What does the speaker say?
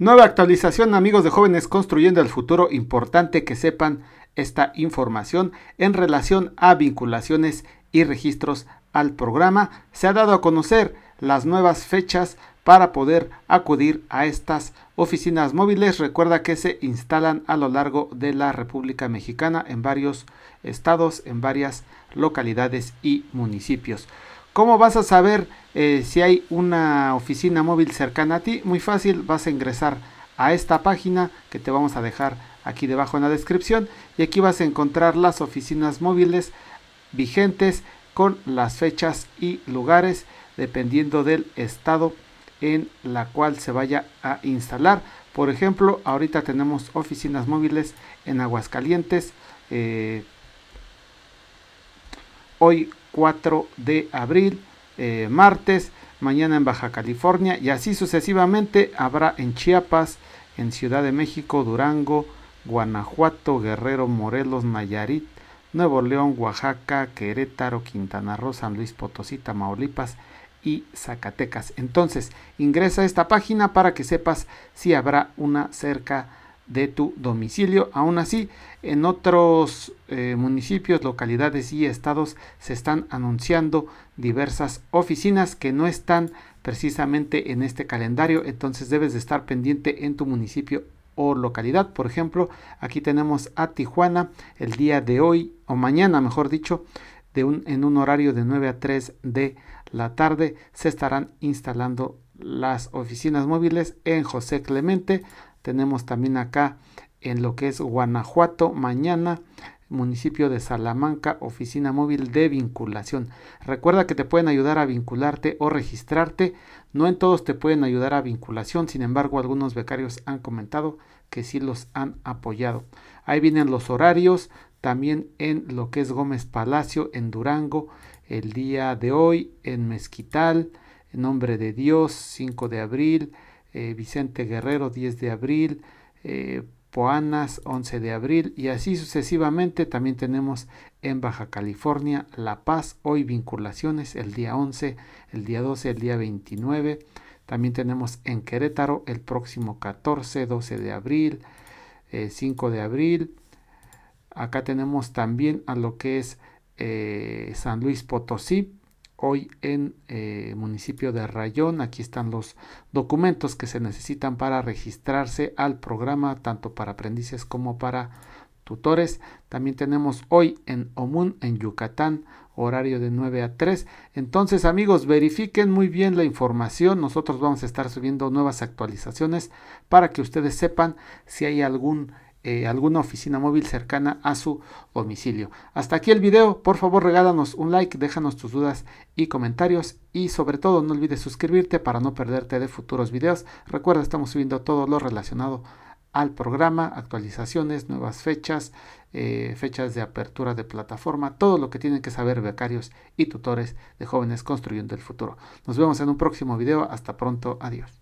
Nueva actualización, amigos de jóvenes construyendo el futuro. Importante que sepan esta información en relación a vinculaciones y registros al programa. Se ha dado a conocer las nuevas fechas para poder acudir a estas oficinas móviles. Recuerda que se instalan a lo largo de la República Mexicana en varios estados, en varias localidades y municipios. ¿Cómo vas a saber eh, si hay una oficina móvil cercana a ti? Muy fácil, vas a ingresar a esta página que te vamos a dejar aquí debajo en la descripción y aquí vas a encontrar las oficinas móviles vigentes con las fechas y lugares dependiendo del estado en la cual se vaya a instalar. Por ejemplo, ahorita tenemos oficinas móviles en Aguascalientes, eh, hoy 4 de abril, eh, martes, mañana en Baja California y así sucesivamente habrá en Chiapas, en Ciudad de México, Durango, Guanajuato, Guerrero, Morelos, Nayarit, Nuevo León, Oaxaca, Querétaro, Quintana Roo, San Luis Potosí, Tamaulipas y Zacatecas. Entonces, ingresa a esta página para que sepas si habrá una cerca de tu domicilio. Aún así, en otros eh, municipios, localidades y estados se están anunciando diversas oficinas que no están precisamente en este calendario, entonces debes de estar pendiente en tu municipio o localidad. Por ejemplo, aquí tenemos a Tijuana el día de hoy o mañana, mejor dicho, de un, en un horario de 9 a 3 de la tarde se estarán instalando las oficinas móviles en José Clemente, tenemos también acá en lo que es Guanajuato mañana, municipio de Salamanca, oficina móvil de vinculación. Recuerda que te pueden ayudar a vincularte o registrarte. No en todos te pueden ayudar a vinculación, sin embargo algunos becarios han comentado que sí los han apoyado. Ahí vienen los horarios, también en lo que es Gómez Palacio, en Durango, el día de hoy, en Mezquital, en Nombre de Dios, 5 de abril, eh, Vicente Guerrero 10 de abril, eh, Poanas 11 de abril y así sucesivamente. También tenemos en Baja California La Paz, hoy vinculaciones el día 11, el día 12, el día 29. También tenemos en Querétaro el próximo 14, 12 de abril, 5 eh, de abril. Acá tenemos también a lo que es San Luis Potosí, hoy en eh, municipio de Rayón. Aquí están los documentos que se necesitan para registrarse al programa, tanto para aprendices como para tutores. También tenemos hoy en Omún en Yucatán, horario de 9 a 3. Entonces, amigos, verifiquen muy bien la información. Nosotros vamos a estar subiendo nuevas actualizaciones para que ustedes sepan si hay algún eh, alguna oficina móvil cercana a su domicilio. Hasta aquí el video, por favor regálanos un like, déjanos tus dudas y comentarios y sobre todo no olvides suscribirte para no perderte de futuros videos. Recuerda, estamos subiendo todo lo relacionado al programa, actualizaciones, nuevas fechas, eh, fechas de apertura de plataforma, todo lo que tienen que saber becarios y tutores de jóvenes construyendo el futuro. Nos vemos en un próximo video, hasta pronto, adiós.